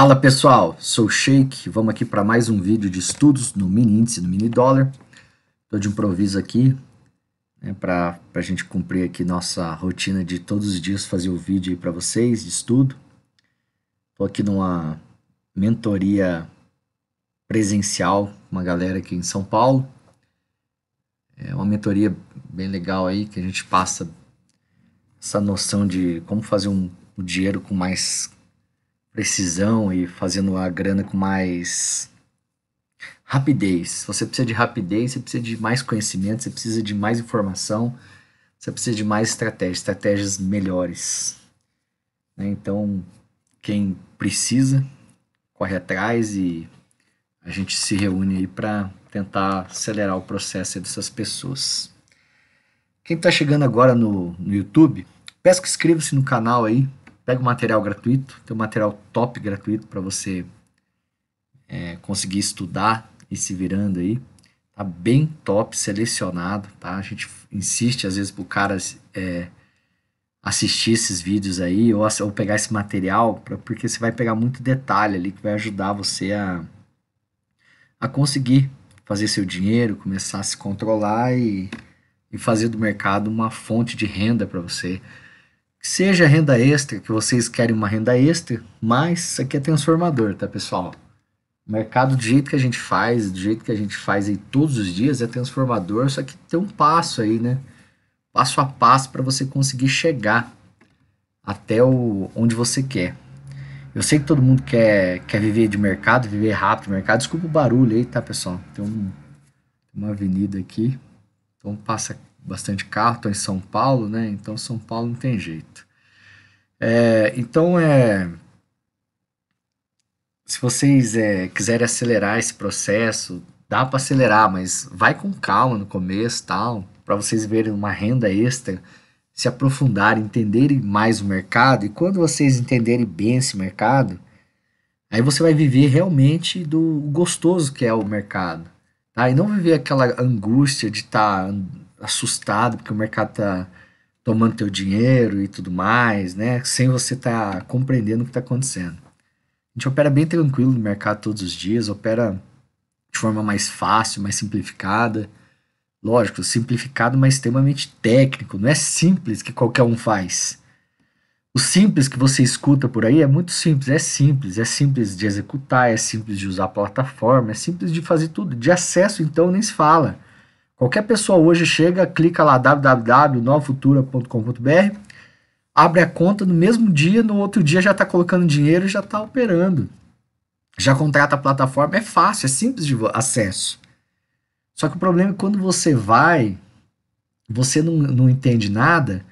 Fala pessoal, sou Sheik, vamos aqui para mais um vídeo de estudos no mini índice no mini dólar. Estou de improviso aqui né, para a gente cumprir aqui nossa rotina de todos os dias fazer o vídeo para vocês de estudo. Estou aqui numa mentoria presencial, uma galera aqui em São Paulo. É uma mentoria bem legal aí que a gente passa essa noção de como fazer um, o um dinheiro com mais precisão e fazendo a grana com mais rapidez. você precisa de rapidez, você precisa de mais conhecimento, você precisa de mais informação, você precisa de mais estratégias, estratégias melhores. Né? Então, quem precisa, corre atrás e a gente se reúne aí para tentar acelerar o processo dessas pessoas. Quem está chegando agora no, no YouTube, peço que inscreva-se no canal aí, Pega o material gratuito, tem um material top gratuito para você é, conseguir estudar e se virando aí. Tá bem top, selecionado, tá? A gente insiste às vezes pro cara é, assistir esses vídeos aí ou, ou pegar esse material, pra, porque você vai pegar muito detalhe ali que vai ajudar você a, a conseguir fazer seu dinheiro, começar a se controlar e, e fazer do mercado uma fonte de renda para você. Seja renda extra, que vocês querem uma renda extra, mas isso aqui é transformador, tá pessoal? mercado do jeito que a gente faz, do jeito que a gente faz aí todos os dias, é transformador, só que tem um passo aí, né? Passo a passo para você conseguir chegar até o, onde você quer. Eu sei que todo mundo quer, quer viver de mercado, viver rápido de mercado. Desculpa o barulho aí, tá, pessoal? Tem um, uma avenida aqui. Então passa bastante carro, estou em São Paulo, né? Então São Paulo não tem jeito. É, então é. Se vocês é, quiserem acelerar esse processo, dá para acelerar, mas vai com calma no começo, tal, para vocês verem uma renda extra, se aprofundarem, entenderem mais o mercado. E quando vocês entenderem bem esse mercado, aí você vai viver realmente do gostoso que é o mercado, tá? E não viver aquela angústia de estar tá assustado porque o mercado tá tomando teu dinheiro e tudo mais, né? Sem você estar tá compreendendo o que está acontecendo. A gente opera bem tranquilo no mercado todos os dias, opera de forma mais fácil, mais simplificada. Lógico, simplificado, mas extremamente técnico. Não é simples que qualquer um faz. O simples que você escuta por aí é muito simples, é simples, é simples de executar, é simples de usar a plataforma, é simples de fazer tudo. De acesso, então, nem se fala. Qualquer pessoa hoje chega, clica lá www.novafutura.com.br, abre a conta no mesmo dia, no outro dia já está colocando dinheiro e já está operando. Já contrata a plataforma, é fácil, é simples de acesso. Só que o problema é quando você vai, você não, não entende nada,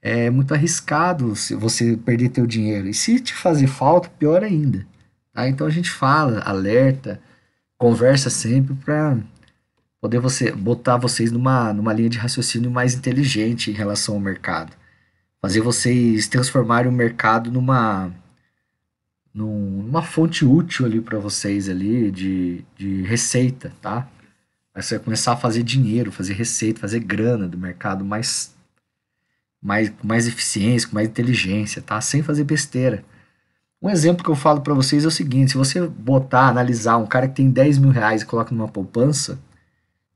é muito arriscado você perder teu dinheiro. E se te fazer falta, pior ainda. Tá? Então a gente fala, alerta, conversa sempre para poder você botar vocês numa, numa linha de raciocínio mais inteligente em relação ao mercado. Fazer vocês transformarem o mercado numa numa fonte útil ali para vocês ali de, de receita, tá? Aí você vai começar a fazer dinheiro, fazer receita, fazer grana do mercado mais mais mais eficiência, com mais inteligência, tá? Sem fazer besteira. Um exemplo que eu falo para vocês é o seguinte: se você botar, analisar um cara que tem 10 mil reais e coloca numa poupança,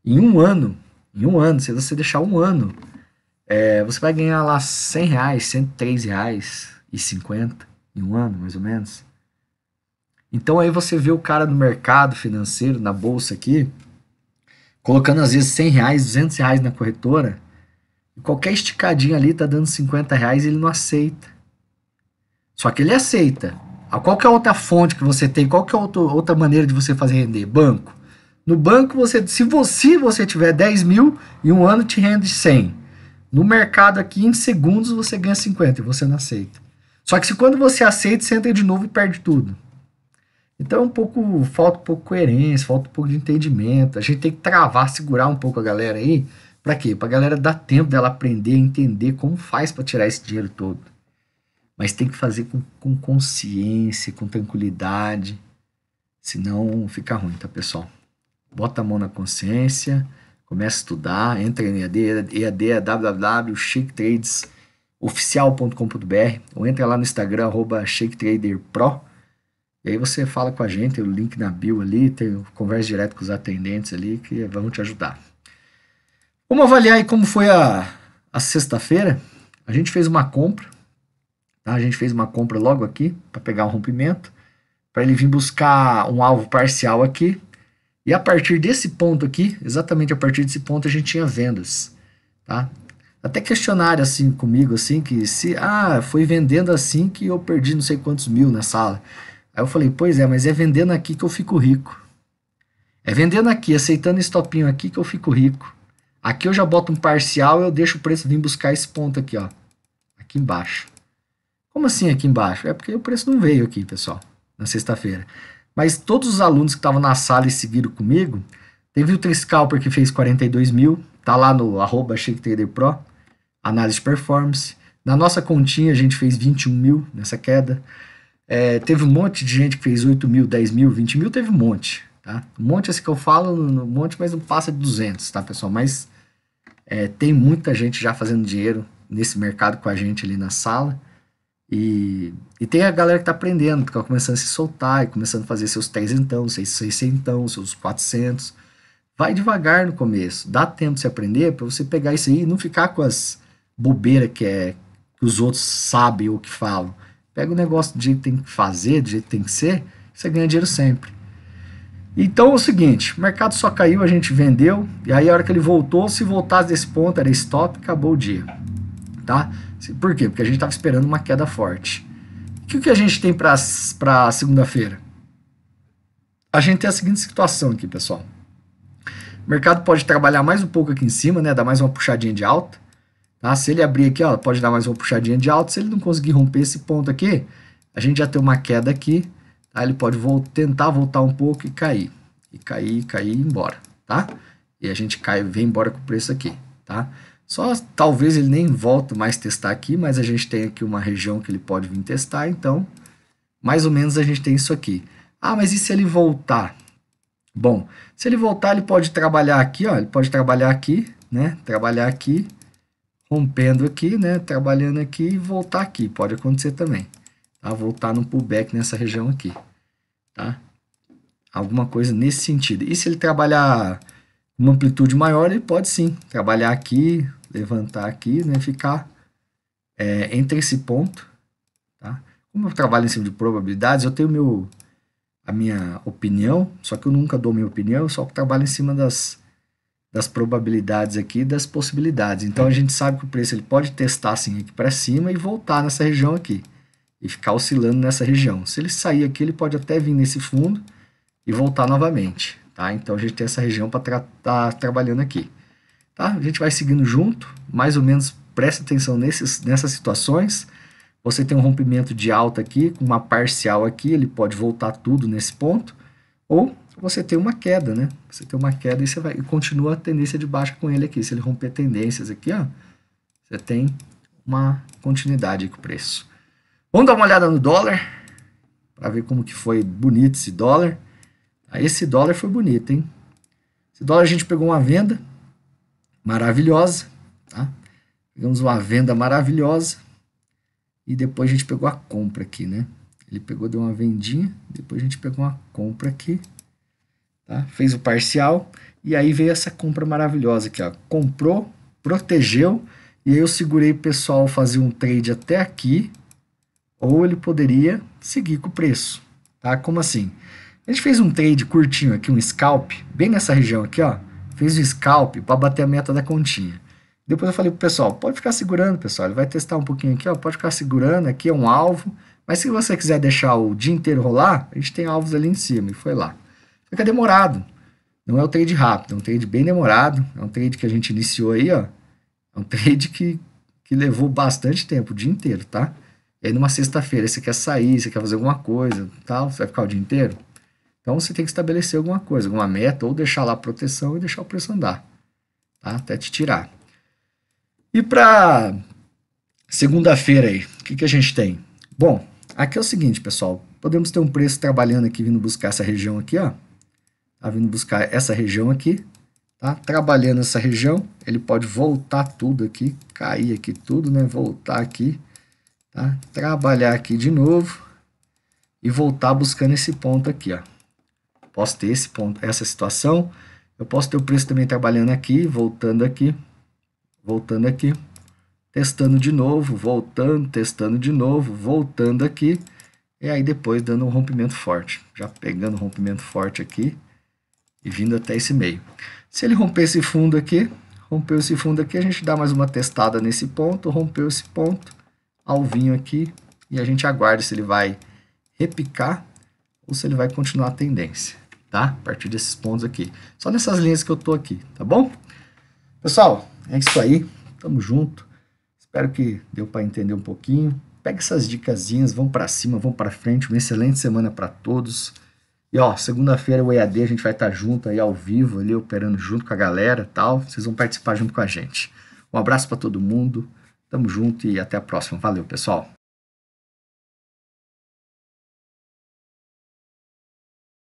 em um ano, em um ano, se você deixar um ano, é, você vai ganhar lá 100 reais, 103 reais e 50 em um ano, mais ou menos. Então aí você vê o cara no mercado financeiro, na bolsa aqui, colocando às vezes 100 reais, 200 reais na corretora, e qualquer esticadinha ali tá dando 50 reais ele não aceita. Só que ele aceita. Ah, é a qualquer outra fonte que você tem, qualquer é outro, outra maneira de você fazer render? Banco. No banco, você, se você, você tiver 10 mil, e um ano te rende 100. No mercado aqui, em segundos, você ganha 50 e você não aceita. Só que se quando você aceita, você entra de novo e perde tudo. Então, é um pouco, falta um pouco de coerência, falta um pouco de entendimento. A gente tem que travar, segurar um pouco a galera aí. Para quê? Para a galera dar tempo dela aprender, entender como faz para tirar esse dinheiro todo. Mas tem que fazer com, com consciência, com tranquilidade. Senão fica ruim, tá, pessoal? bota a mão na consciência, começa a estudar, entra em EAD, EAD é www.shaketradesoficial.com.br ou entra lá no Instagram, arroba shaketraderpro, e aí você fala com a gente, o link na bio ali, tem, conversa direto com os atendentes ali que vão te ajudar. Vamos avaliar aí como foi a, a sexta-feira. A gente fez uma compra, tá? a gente fez uma compra logo aqui para pegar um rompimento, para ele vir buscar um alvo parcial aqui, e a partir desse ponto aqui, exatamente a partir desse ponto, a gente tinha vendas, tá? Até questionário assim comigo, assim, que se, ah, foi vendendo assim que eu perdi não sei quantos mil na sala. Aí eu falei, pois é, mas é vendendo aqui que eu fico rico. É vendendo aqui, aceitando esse topinho aqui que eu fico rico. Aqui eu já boto um parcial, e eu deixo o preço vir buscar esse ponto aqui, ó. Aqui embaixo. Como assim aqui embaixo? É porque o preço não veio aqui, pessoal, na sexta-feira. Mas todos os alunos que estavam na sala e seguiram comigo, teve o Triscalper que fez 42 mil, tá lá no arroba Pro, análise de performance. Na nossa continha a gente fez 21 mil nessa queda. É, teve um monte de gente que fez 8 mil, 10 mil, 20 mil, teve um monte. Tá? Um monte, assim que eu falo, um monte, mas não passa de 200, tá, pessoal? Mas é, tem muita gente já fazendo dinheiro nesse mercado com a gente ali na sala. E, e tem a galera que tá aprendendo, que está começando a se soltar e começando a fazer seus então, então, seus seiscentão, seus 400 Vai devagar no começo, dá tempo de se aprender para você pegar isso aí e não ficar com as bobeiras que, é, que os outros sabem ou que falam. Pega o negócio do jeito que tem que fazer, do jeito que tem que ser, você ganha dinheiro sempre. Então é o seguinte, o mercado só caiu, a gente vendeu, e aí a hora que ele voltou, se voltasse desse ponto, era stop, acabou o dia, tá? Por quê? Porque a gente estava esperando uma queda forte. o que a gente tem para segunda-feira? A gente tem a seguinte situação aqui, pessoal. O mercado pode trabalhar mais um pouco aqui em cima, né? Dar mais uma puxadinha de alta. Tá? Se ele abrir aqui, ó, pode dar mais uma puxadinha de alta. Se ele não conseguir romper esse ponto aqui, a gente já tem uma queda aqui. Tá? Ele pode voltar tentar voltar um pouco e cair. E cair, cair e ir embora, tá? E a gente cai, vem embora com o preço aqui, tá? Só talvez ele nem volte mais testar aqui, mas a gente tem aqui uma região que ele pode vir testar, então mais ou menos a gente tem isso aqui. Ah, mas e se ele voltar? Bom, se ele voltar, ele pode trabalhar aqui, ó, ele pode trabalhar aqui, né? Trabalhar aqui, rompendo aqui, né? Trabalhando aqui e voltar aqui, pode acontecer também. Tá? Voltar no pullback nessa região aqui, tá? Alguma coisa nesse sentido. E se ele trabalhar uma amplitude maior, ele pode sim trabalhar aqui, levantar aqui, né, ficar é, entre esse ponto, tá? Como eu trabalho em cima de probabilidades, eu tenho meu, a minha opinião, só que eu nunca dou minha opinião, eu só trabalho em cima das, das probabilidades aqui, das possibilidades. Então, a gente sabe que o preço ele pode testar assim aqui para cima e voltar nessa região aqui, e ficar oscilando nessa região. Se ele sair aqui, ele pode até vir nesse fundo e voltar novamente, tá? Então, a gente tem essa região para estar tá trabalhando aqui. Tá? A gente vai seguindo junto, mais ou menos preste atenção nesses, nessas situações. Você tem um rompimento de alta aqui, com uma parcial aqui, ele pode voltar tudo nesse ponto. Ou você tem uma queda, né? Você tem uma queda e você vai e continua a tendência de baixa com ele aqui. Se ele romper tendências aqui, ó, você tem uma continuidade com o preço. Vamos dar uma olhada no dólar para ver como que foi bonito esse dólar. esse dólar foi bonito, hein? Esse dólar a gente pegou uma venda maravilhosa, tá? Pegamos uma venda maravilhosa e depois a gente pegou a compra aqui, né? Ele pegou, deu uma vendinha, depois a gente pegou uma compra aqui, tá? Fez o parcial e aí veio essa compra maravilhosa aqui, ó. Comprou, protegeu e aí eu segurei o pessoal fazer um trade até aqui ou ele poderia seguir com o preço, tá? Como assim? A gente fez um trade curtinho aqui, um scalp, bem nessa região aqui, ó. Fiz o scalp para bater a meta da continha. Depois eu falei pro pessoal, pode ficar segurando, pessoal. Ele vai testar um pouquinho aqui, ó, pode ficar segurando, aqui é um alvo. Mas se você quiser deixar o dia inteiro rolar, a gente tem alvos ali em cima. E foi lá. Fica demorado. Não é um trade rápido, é um trade bem demorado. É um trade que a gente iniciou aí, ó. É um trade que, que levou bastante tempo, o dia inteiro, tá? E aí numa sexta-feira você quer sair, você quer fazer alguma coisa, tal, você vai ficar o dia inteiro? Então você tem que estabelecer alguma coisa, alguma meta, ou deixar lá proteção e deixar o preço andar, tá? até te tirar. E para segunda-feira aí, o que, que a gente tem? Bom, aqui é o seguinte, pessoal, podemos ter um preço trabalhando aqui, vindo buscar essa região aqui, ó. Tá vindo buscar essa região aqui, tá? Trabalhando essa região, ele pode voltar tudo aqui, cair aqui tudo, né? Voltar aqui, tá? Trabalhar aqui de novo e voltar buscando esse ponto aqui, ó posso ter esse ponto, essa situação, eu posso ter o preço também trabalhando aqui, voltando aqui, voltando aqui, testando de novo, voltando, testando de novo, voltando aqui, e aí depois dando um rompimento forte, já pegando um rompimento forte aqui e vindo até esse meio. Se ele romper esse fundo aqui, rompeu esse fundo aqui, a gente dá mais uma testada nesse ponto, rompeu esse ponto, alvinho aqui, e a gente aguarda se ele vai repicar ou se ele vai continuar a tendência, tá? A partir desses pontos aqui. Só nessas linhas que eu tô aqui, tá bom? Pessoal, é isso aí. Tamo junto. Espero que deu para entender um pouquinho. Pega essas dicasinhas, vão para cima, vão para frente. Uma excelente semana para todos. E ó, segunda-feira o EAD a gente vai estar tá junto aí ao vivo, ali operando junto com a galera, tal. Vocês vão participar junto com a gente. Um abraço para todo mundo. Tamo junto e até a próxima. Valeu, pessoal.